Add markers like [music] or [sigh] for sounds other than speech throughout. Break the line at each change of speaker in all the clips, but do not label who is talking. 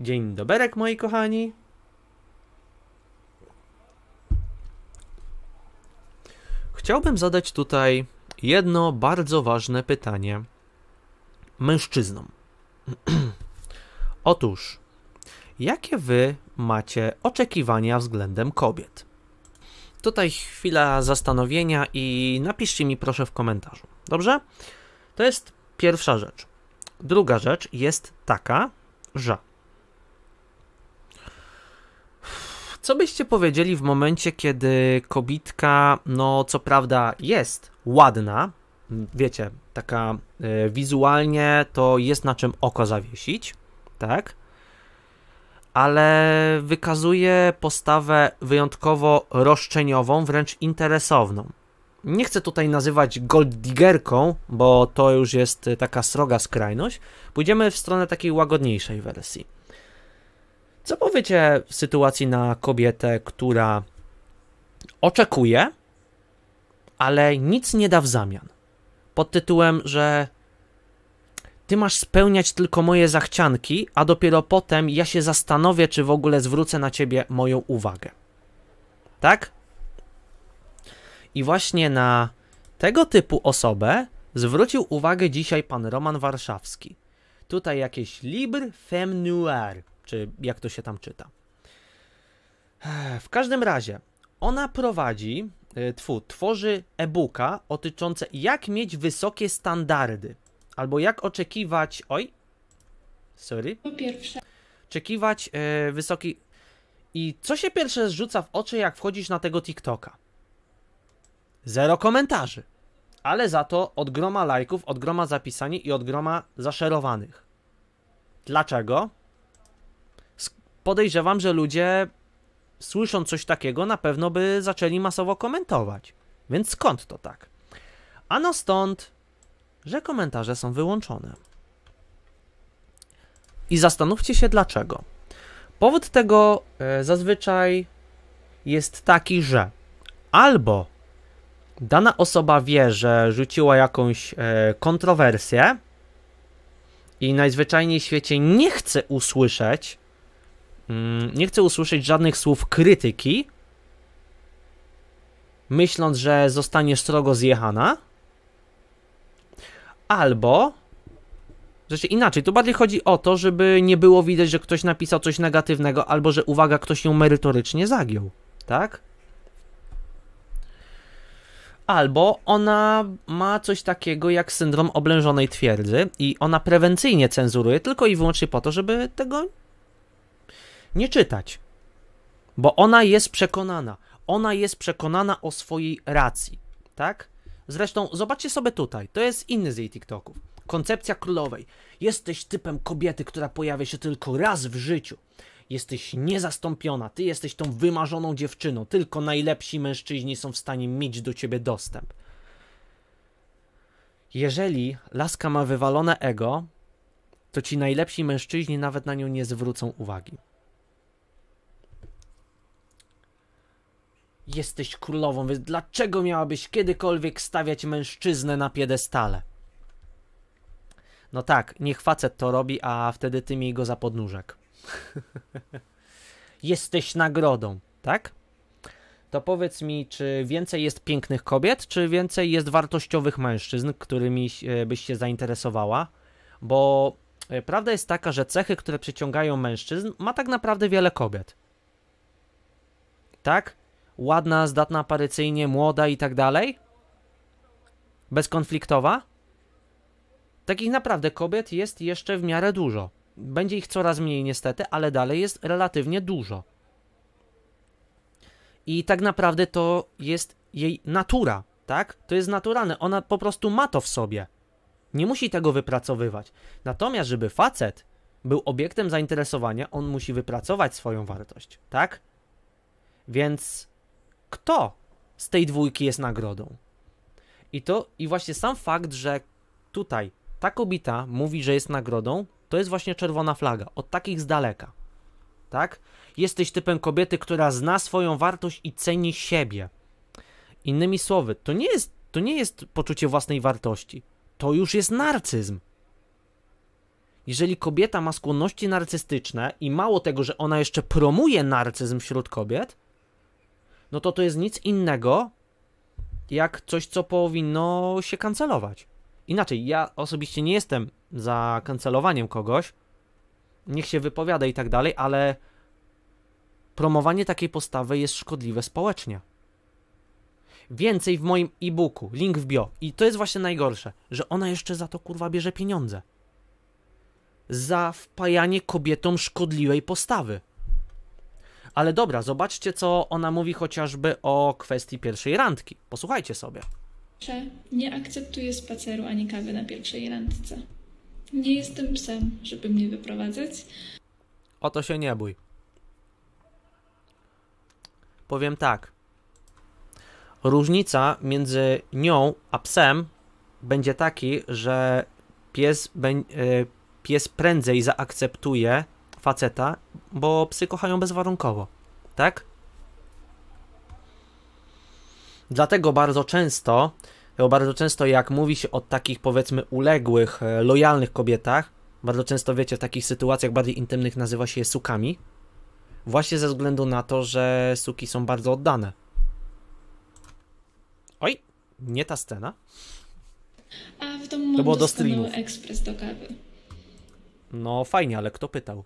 Dzień doberek, moi kochani. Chciałbym zadać tutaj jedno bardzo ważne pytanie mężczyznom. [clears throat] Otóż, jakie wy macie oczekiwania względem kobiet? Tutaj chwila zastanowienia i napiszcie mi proszę w komentarzu. Dobrze? To jest pierwsza rzecz. Druga rzecz jest taka, że Co byście powiedzieli w momencie, kiedy kobitka, no co prawda jest ładna, wiecie, taka y, wizualnie to jest na czym oko zawiesić, tak? Ale wykazuje postawę wyjątkowo roszczeniową, wręcz interesowną. Nie chcę tutaj nazywać golddiggerką, bo to już jest taka sroga skrajność. Pójdziemy w stronę takiej łagodniejszej wersji. Co powiecie w sytuacji na kobietę, która oczekuje, ale nic nie da w zamian? Pod tytułem, że ty masz spełniać tylko moje zachcianki, a dopiero potem ja się zastanowię, czy w ogóle zwrócę na ciebie moją uwagę. Tak? I właśnie na tego typu osobę zwrócił uwagę dzisiaj pan Roman Warszawski. Tutaj jakieś Libre Femme Noir czy jak to się tam czyta. W każdym razie, ona prowadzi, y, tfu, tworzy e-booka dotyczące jak mieć wysokie standardy, albo jak oczekiwać, oj, sorry, pierwsze, oczekiwać e, wysoki, i co się pierwsze rzuca w oczy, jak wchodzisz na tego TikToka? Zero komentarzy, ale za to od groma lajków, od groma zapisani i od groma zaszerowanych. Dlaczego? podejrzewam, że ludzie słysząc coś takiego na pewno by zaczęli masowo komentować. Więc skąd to tak? Ano stąd, że komentarze są wyłączone. I zastanówcie się dlaczego. Powód tego e, zazwyczaj jest taki, że albo dana osoba wie, że rzuciła jakąś e, kontrowersję i najzwyczajniej w świecie nie chce usłyszeć Mm, nie chcę usłyszeć żadnych słów krytyki, myśląc, że zostanie strogo zjechana, albo znaczy inaczej, tu bardziej chodzi o to, żeby nie było widać, że ktoś napisał coś negatywnego, albo że uwaga, ktoś ją merytorycznie zagiął, tak? Albo ona ma coś takiego jak syndrom oblężonej twierdzy i ona prewencyjnie cenzuruje tylko i wyłącznie po to, żeby tego nie czytać, bo ona jest przekonana. Ona jest przekonana o swojej racji, tak? Zresztą zobaczcie sobie tutaj, to jest inny z jej TikToków. Koncepcja królowej. Jesteś typem kobiety, która pojawia się tylko raz w życiu. Jesteś niezastąpiona, ty jesteś tą wymarzoną dziewczyną. Tylko najlepsi mężczyźni są w stanie mieć do ciebie dostęp. Jeżeli laska ma wywalone ego, to ci najlepsi mężczyźni nawet na nią nie zwrócą uwagi. Jesteś królową, więc dlaczego miałabyś kiedykolwiek stawiać mężczyznę na piedestale? No tak, niech facet to robi, a wtedy ty mi go za podnóżek. [laughs] Jesteś nagrodą, tak? To powiedz mi, czy więcej jest pięknych kobiet, czy więcej jest wartościowych mężczyzn, którymi e, byś się zainteresowała? Bo e, prawda jest taka, że cechy, które przyciągają mężczyzn, ma tak naprawdę wiele kobiet. Tak? ładna, zdatna aparycyjnie, młoda i tak dalej? Bezkonfliktowa? Takich naprawdę kobiet jest jeszcze w miarę dużo. Będzie ich coraz mniej niestety, ale dalej jest relatywnie dużo. I tak naprawdę to jest jej natura, tak? To jest naturalne. Ona po prostu ma to w sobie. Nie musi tego wypracowywać. Natomiast, żeby facet był obiektem zainteresowania, on musi wypracować swoją wartość, tak? Więc kto z tej dwójki jest nagrodą. I to, i właśnie sam fakt, że tutaj tak ta kobieta mówi, że jest nagrodą, to jest właśnie czerwona flaga, od takich z daleka. Tak? Jesteś typem kobiety, która zna swoją wartość i ceni siebie. Innymi słowy, to nie jest, to nie jest poczucie własnej wartości. To już jest narcyzm. Jeżeli kobieta ma skłonności narcystyczne i mało tego, że ona jeszcze promuje narcyzm wśród kobiet, no to to jest nic innego, jak coś, co powinno się kancelować. Inaczej, ja osobiście nie jestem za kancelowaniem kogoś, niech się wypowiada i tak dalej, ale promowanie takiej postawy jest szkodliwe społecznie. Więcej w moim e-booku, link w bio. I to jest właśnie najgorsze, że ona jeszcze za to kurwa bierze pieniądze. Za wpajanie kobietom szkodliwej postawy. Ale dobra, zobaczcie, co ona mówi chociażby o kwestii pierwszej randki. Posłuchajcie sobie.
Nie akceptuję spaceru ani kawy na pierwszej randce. Nie jestem psem, żeby mnie wyprowadzać.
O to się nie bój. Powiem tak. Różnica między nią a psem będzie taki, że pies, e, pies prędzej zaakceptuje faceta, bo psy kochają bezwarunkowo, tak? Dlatego bardzo często, bardzo często jak mówi się o takich powiedzmy uległych, e, lojalnych kobietach, bardzo często wiecie, w takich sytuacjach bardziej intymnych nazywa się je sukami, właśnie ze względu na to, że suki są bardzo oddane. Oj, nie ta scena.
A w domu to było do streamu. ekspres do kawy.
No fajnie, ale kto pytał?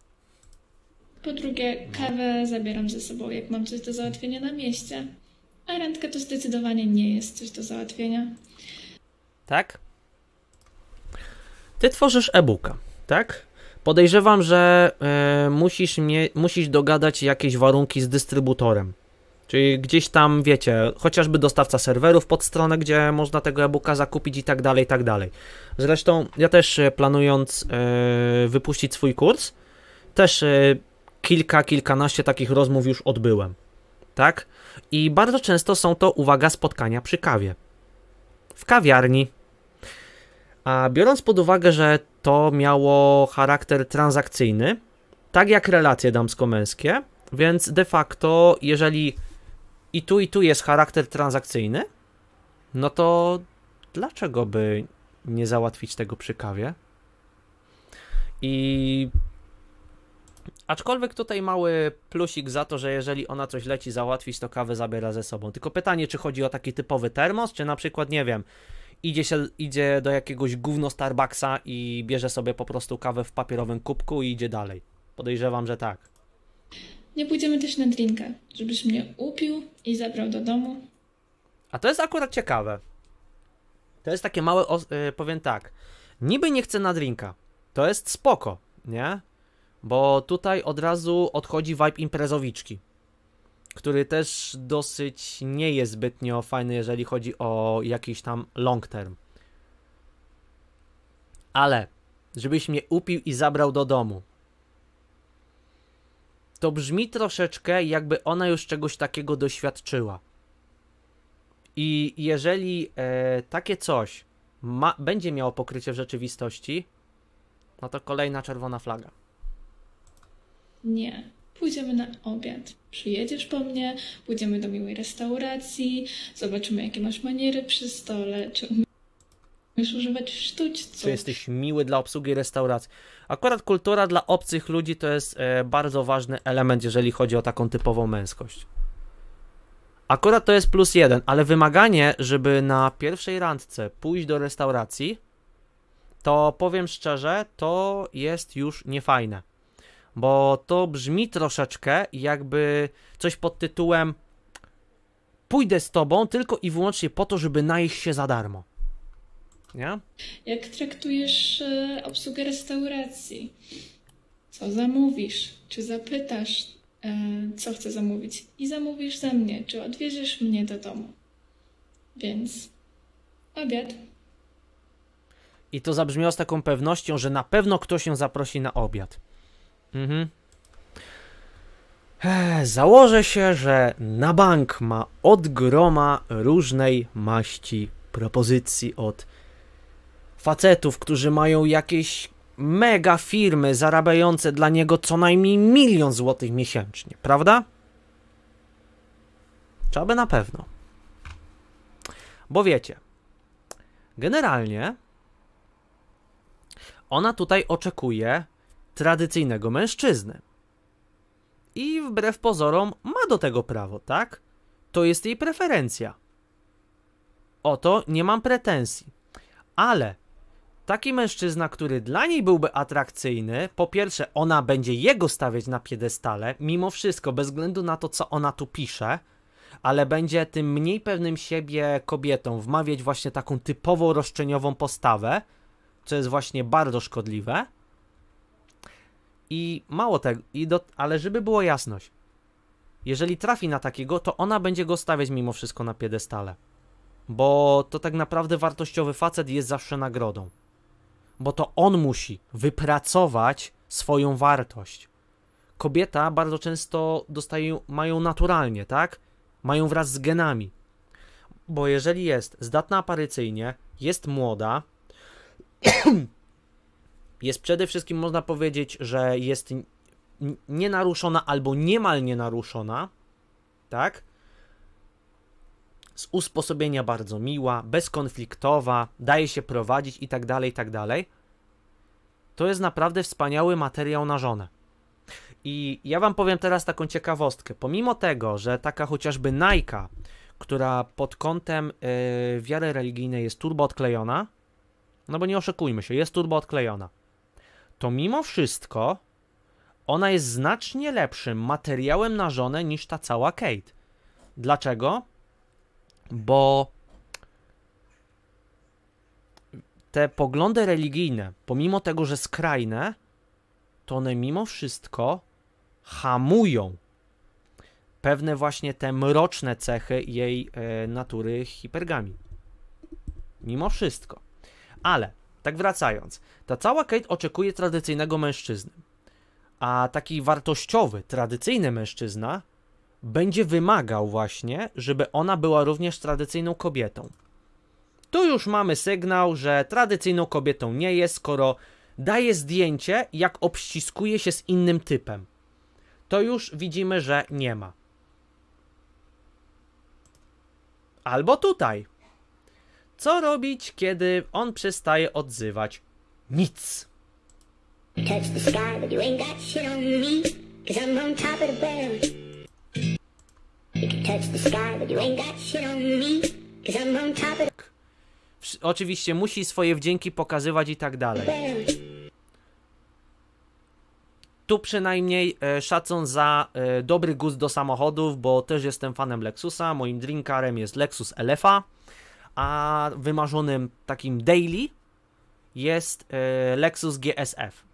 Po drugie, kawę zabieram ze sobą, jak mam coś do załatwienia na mieście. A randka to zdecydowanie nie jest coś do załatwienia.
Tak? Ty tworzysz e-booka, tak? Podejrzewam, że e, musisz, mie- musisz dogadać jakieś warunki z dystrybutorem. Czyli gdzieś tam, wiecie, chociażby dostawca serwerów pod stronę, gdzie można tego e-booka zakupić i tak dalej, i tak dalej. Zresztą ja też e, planując e, wypuścić swój kurs, też kilka, kilkanaście takich rozmów już odbyłem. Tak? I bardzo często są to, uwaga, spotkania przy kawie. W kawiarni. A biorąc pod uwagę, że to miało charakter transakcyjny, tak jak relacje damsko-męskie, więc de facto, jeżeli i tu, i tu jest charakter transakcyjny, no to dlaczego by nie załatwić tego przy kawie? I Aczkolwiek tutaj mały plusik za to, że jeżeli ona coś leci załatwić, to kawę zabiera ze sobą. Tylko pytanie, czy chodzi o taki typowy termos, czy na przykład, nie wiem, idzie, się, idzie do jakiegoś gówno Starbucksa i bierze sobie po prostu kawę w papierowym kubku i idzie dalej. Podejrzewam, że tak.
Nie pójdziemy też na drinka, żebyś mnie upił i zabrał do domu.
A to jest akurat ciekawe. To jest takie małe, y, powiem tak, niby nie chcę na drinka, to jest spoko, nie? Bo tutaj od razu odchodzi vibe imprezowiczki, który też dosyć nie jest zbytnio fajny, jeżeli chodzi o jakiś tam long term. Ale, żebyś mnie upił i zabrał do domu. To brzmi troszeczkę, jakby ona już czegoś takiego doświadczyła. I jeżeli e, takie coś ma, będzie miało pokrycie w rzeczywistości, no to kolejna czerwona flaga.
Nie. Pójdziemy na obiad. Przyjedziesz po mnie, pójdziemy do miłej restauracji, zobaczymy, jakie masz maniery przy stole, czy umiesz używać sztućców. Czy
jesteś miły dla obsługi restauracji. Akurat kultura dla obcych ludzi to jest e, bardzo ważny element, jeżeli chodzi o taką typową męskość. Akurat to jest plus jeden, ale wymaganie, żeby na pierwszej randce pójść do restauracji, to powiem szczerze, to jest już niefajne bo to brzmi troszeczkę jakby coś pod tytułem pójdę z tobą tylko i wyłącznie po to, żeby najeść się za darmo. Nie?
Jak traktujesz y, obsługę restauracji? Co zamówisz? Czy zapytasz, y, co chcę zamówić? I zamówisz ze mnie, czy odwiedzisz mnie do domu. Więc obiad.
I to zabrzmiało z taką pewnością, że na pewno ktoś ją zaprosi na obiad. Mhm. Eee, założę się, że na bank ma od groma różnej maści propozycji od facetów, którzy mają jakieś mega firmy zarabiające dla niego co najmniej milion złotych miesięcznie, prawda? Trzeba by na pewno. Bo wiecie, generalnie ona tutaj oczekuje tradycyjnego mężczyzny. I wbrew pozorom ma do tego prawo, tak? To jest jej preferencja. Oto nie mam pretensji. Ale taki mężczyzna, który dla niej byłby atrakcyjny, po pierwsze, ona będzie jego stawiać na piedestale, mimo wszystko, bez względu na to, co ona tu pisze, ale będzie tym mniej pewnym siebie kobietą, wmawiać właśnie taką typowo roszczeniową postawę, co jest właśnie bardzo szkodliwe. I mało tego, i do, ale żeby było jasność, jeżeli trafi na takiego, to ona będzie go stawiać mimo wszystko na piedestale. Bo to tak naprawdę wartościowy facet jest zawsze nagrodą. Bo to on musi wypracować swoją wartość. Kobieta bardzo często dostaje, mają naturalnie, tak? Mają wraz z genami. Bo jeżeli jest zdatna aparycyjnie, jest młoda, [clears throat] [coughs] jest przede wszystkim, można powiedzieć, że jest nienaruszona albo niemal nienaruszona, tak? Z usposobienia bardzo miła, bezkonfliktowa, daje się prowadzić i tak dalej, i tak dalej. To jest naprawdę wspaniały materiał na żonę. I ja wam powiem teraz taką ciekawostkę. Pomimo tego, że taka chociażby Najka, która pod kątem yy, wiary religijnej jest turbo odklejona, no bo nie oszukujmy się, jest turbo odklejona to mimo wszystko ona jest znacznie lepszym materiałem na żonę niż ta cała Kate. Dlaczego? Bo te poglądy religijne, pomimo tego, że skrajne, to one mimo wszystko hamują pewne właśnie te mroczne cechy jej e, natury hipergami. Mimo wszystko. Ale tak wracając, ta cała Kate oczekuje tradycyjnego mężczyzny. A taki wartościowy, tradycyjny mężczyzna będzie wymagał właśnie, żeby ona była również tradycyjną kobietą. Tu już mamy sygnał, że tradycyjną kobietą nie jest, skoro daje zdjęcie, jak obściskuje się z innym typem. To już widzimy, że nie ma. Albo tutaj. Co robić, kiedy on przestaje odzywać nic? Oczywiście musi swoje wdzięki pokazywać i tak dalej. Tu przynajmniej e, szacun za e, dobry gust do samochodów, bo też jestem fanem Lexusa. Moim drinkarem jest Lexus LFA a wymarzonym takim daily jest e, Lexus GSF.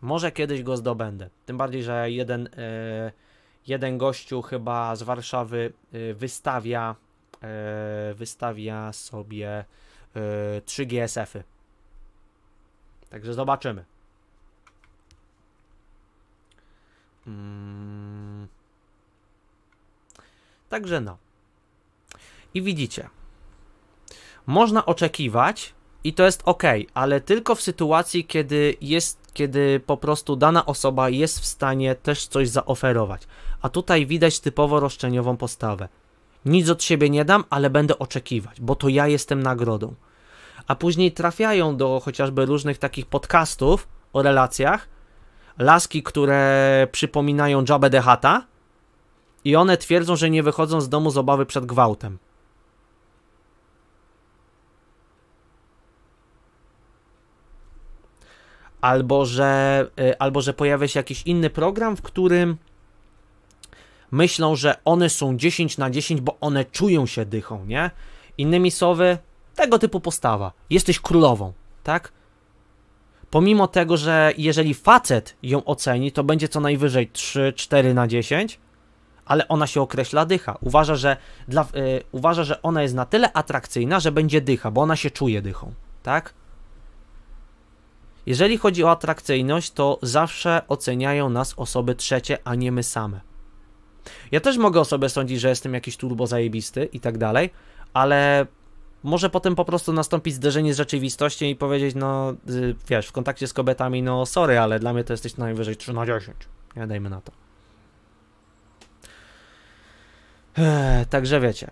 Może kiedyś go zdobędę. Tym bardziej, że jeden, e, jeden gościu chyba z Warszawy e, wystawia, wystawia sobie trzy GSF-y. Także zobaczymy. Mm. Także no. I widzicie, można oczekiwać i to jest ok, ale tylko w sytuacji, kiedy jest, kiedy po prostu dana osoba jest w stanie też coś zaoferować. A tutaj widać typowo roszczeniową postawę. Nic od siebie nie dam, ale będę oczekiwać, bo to ja jestem nagrodą. A później trafiają do chociażby różnych takich podcastów o relacjach, laski, które przypominają Jabę de Hata i one twierdzą, że nie wychodzą z domu z obawy przed gwałtem. albo że, y, albo że pojawia się jakiś inny program, w którym myślą, że one są 10 na 10, bo one czują się dychą, nie? Innymi słowy, tego typu postawa. Jesteś królową, tak? Pomimo tego, że jeżeli facet ją oceni, to będzie co najwyżej 3-4 na 10, ale ona się określa dycha. Uważa, że, dla, yy, uważa, że ona jest na tyle atrakcyjna, że będzie dycha, bo ona się czuje dychą, tak? Jeżeli chodzi o atrakcyjność, to zawsze oceniają nas osoby trzecie, a nie my same. Ja też mogę o sobie sądzić, że jestem jakiś turbo zajebisty i tak dalej, ale może potem po prostu nastąpić zderzenie z rzeczywistością i powiedzieć, no y, wiesz, w kontakcie z kobietami, no sorry, ale dla mnie to jesteś najwyżej 3 na 10. Nie dajmy na to. Eee, także wiecie.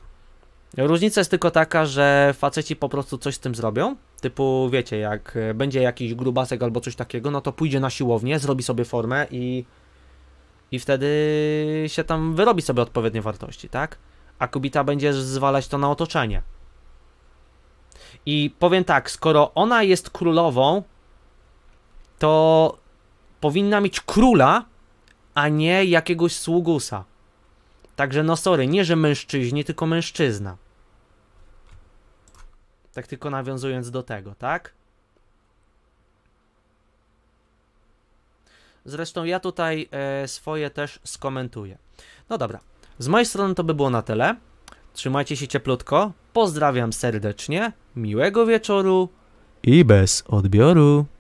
Różnica jest tylko taka, że faceci po prostu coś z tym zrobią, Typu, wiecie, jak e, będzie jakiś grubasek albo coś takiego, no to pójdzie na siłownię, zrobi sobie formę i, i wtedy się tam wyrobi sobie odpowiednie wartości, tak? A Kubita będzie zwalać to na otoczenie. I powiem tak, skoro ona jest królową, to powinna mieć króla, a nie jakiegoś sługusa. Także no sorry, nie że mężczyźni, tylko mężczyzna. Tak tylko nawiązując do tego, tak? Zresztą ja tutaj e, swoje też skomentuję. No dobra, z mojej strony to by było na tyle. Trzymajcie się cieplutko, pozdrawiam serdecznie, miłego wieczoru i bez odbioru.